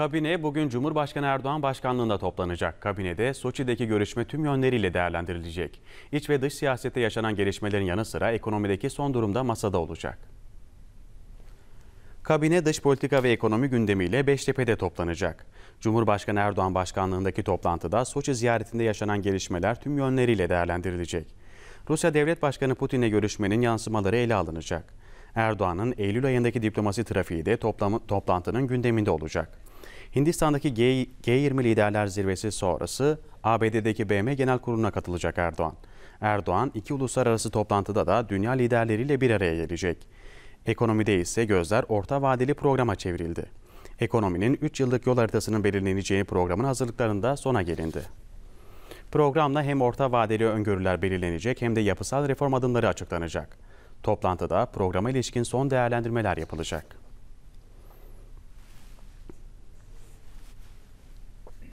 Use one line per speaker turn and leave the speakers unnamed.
Kabine bugün Cumhurbaşkanı Erdoğan başkanlığında toplanacak. Kabinede Soçi'deki görüşme tüm yönleriyle değerlendirilecek. İç ve dış siyasette yaşanan gelişmelerin yanı sıra ekonomideki son durumda masada olacak. Kabine dış politika ve ekonomi gündemiyle Beştepe'de toplanacak. Cumhurbaşkanı Erdoğan başkanlığındaki toplantıda Soçi ziyaretinde yaşanan gelişmeler tüm yönleriyle değerlendirilecek. Rusya Devlet Başkanı Putin'le görüşmenin yansımaları ele alınacak. Erdoğan'ın Eylül ayındaki diplomasi trafiği de toplantının gündeminde olacak. Hindistan'daki G20 Liderler Zirvesi sonrası ABD'deki BM Genel Kurulu'na katılacak Erdoğan. Erdoğan iki uluslararası toplantıda da dünya liderleriyle bir araya gelecek. Ekonomide ise gözler orta vadeli programa çevrildi. Ekonominin 3 yıllık yol haritasının belirleneceği programın hazırlıklarında sona gelindi. Programla hem orta vadeli öngörüler belirlenecek hem de yapısal reform adımları açıklanacak. Toplantıda programa ilişkin son değerlendirmeler yapılacak.